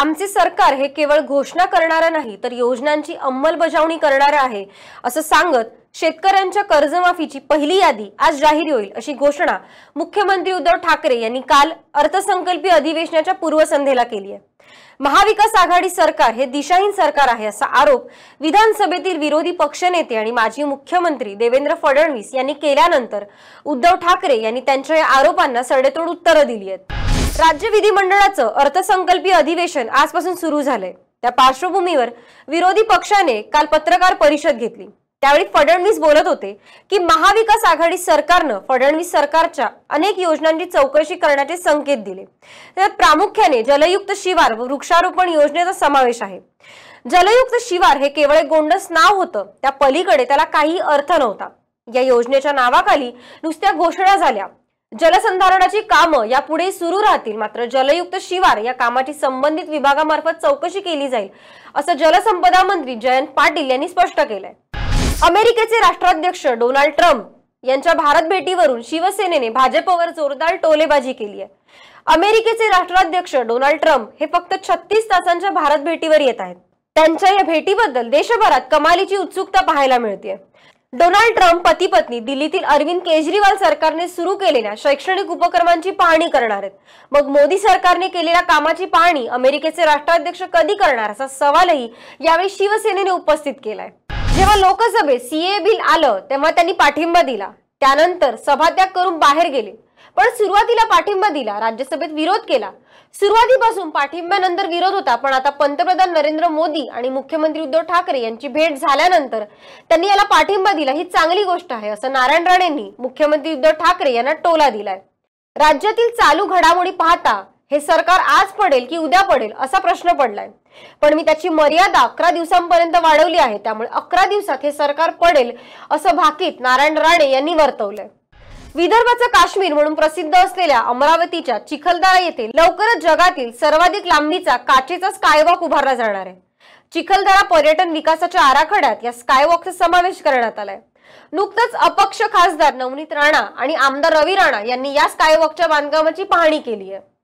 आमचे सरकार हे केवळ घोषणा करणारं नाही तर योजनांची अंमलबजावणी करणारं आहे असं सांगत शेतकऱ्यांच्या कर्जमाफीची पहिली यादी आज जाहीर होईल अशी घोषणा मुख्यमंत्री उद्धव ठाकरे यांनी काल अर्थसंकल्पीय अधिवेशनाच्या पूर्वसंध्येला केली आहे महाविकास आघाडी सरकार हे दिशाहीन सरकार आहे असा आरोप विधानसभेतील विरोधी पक्षनेते आणि माजी मुख्यमंत्री देवेंद्र फडणवीस यांनी केल्यानंतर उद्धव ठाकरे यांनी त्यांच्या या आरोपांना सडेतोड उत्तरं दिली आहेत राज्य विधिमंडळाचं अर्थसंकल्पीय अधिवेशन आजपासून सुरू झालंय त्या पार्श्वभूमीवर विरोधी पक्षाने काल पत्रकार परिषद घेतली त्यावेळी फडणवीस बोलत होते की महाविकास आघाडी सरकारनं फडणवीस सरकारच्या अनेक योजनांची चौकशी करण्याचे संकेत दिले त्यात प्रामुख्याने जलयुक्त शिवार व वृक्षारोपण योजनेचा समावेश आहे जलयुक्त शिवार हे केवळ गोंडस नाव होतं त्या पलीकडे त्याला काही अर्थ नव्हता या योजनेच्या नावाखाली नुसत्या घोषणा झाल्या जलसंधारणाची कामं यापुढे सुरू राहतील मात्र जलयुक्त शिवार या कामाची संबंधित विभागामार्फत चौकशी केली जाईल असं जलसंपदा मंत्री जयंत पाटील यांनी स्पष्ट केलंय अमेरिकेचे राष्ट्राध्यक्ष डोनाल्ड ट्रम्प यांच्या भारत भेटीवरून शिवसेनेने भाजपवर जोरदार टोलेबाजी केली आहे अमेरिकेचे राष्ट्राध्यक्ष डोनाल्ड ट्रम्प हे फक्त छत्तीस तासांच्या भारत भेटीवर येत आहेत त्यांच्या या भेटीबद्दल देशभरात कमालीची उत्सुकता पाहायला मिळते डोनाल्ड ट्रम्प पती पत्नी दिल्लीतील अरविंद केजरीवाल सरकारने सुरू केलेल्या शैक्षणिक उपक्रमांची पाहणी करणार आहेत मग मोदी सरकारने केलेल्या कामाची पाहणी अमेरिकेचे राष्ट्राध्यक्ष कधी करणार असा सवालही यावेळी शिवसेनेने उपस्थित केलाय जेव्हा लोकसभेत सीए बिल आलं तेव्हा त्यांनी पाठिंबा दिला त्यानंतर सभात्याग करून बाहेर गेले पण सुरुवातीला पाठिंबा दिला राज्यसभेत विरोध केला सुरुवातीपासून पाठिंब्यानंतर विरोध होता पण आता पंतप्रधान नरेंद्र मोदी आणि मुख्यमंत्री उद्धव ठाकरे यांची भेट झाल्यानंतर त्यांनी याला पाठिंबा दिला ही चांगली गोष्ट आहे असं नारायण राणेंनी मुख्यमंत्री उद्धव ठाकरे यांना टोला दिलाय राज्यातील चालू घडामोडी पाहता हे सरकार आज पडेल की उद्या पडेल असा प्रश्न पडलाय पण मी त्याची मर्यादा अकरा दिवसांपर्यंत वाढवली आहे त्यामुळे अकरा दिवसात हे सरकार पडेल असं भाकीत नारायण राणे यांनी वर्तवलंय विदर्भाचं काश्मीर म्हणून प्रसिद्ध असलेल्या अमरावतीच्या चिखलदरा येथे लवकरच जगातील सर्वाधिक लांबीचा काचेचा स्कायवॉक उभारला जाणार आहे चिखलदरा पर्यटन विकासाच्या आराखड्यात या स्कायवॉकचा समावेश करण्यात आलाय नुकतंच अपक्ष खासदार नवनीत राणा आणि आमदार रवी राणा यांनी या स्कायवॉकच्या बांधकामाची पाहणी केली आहे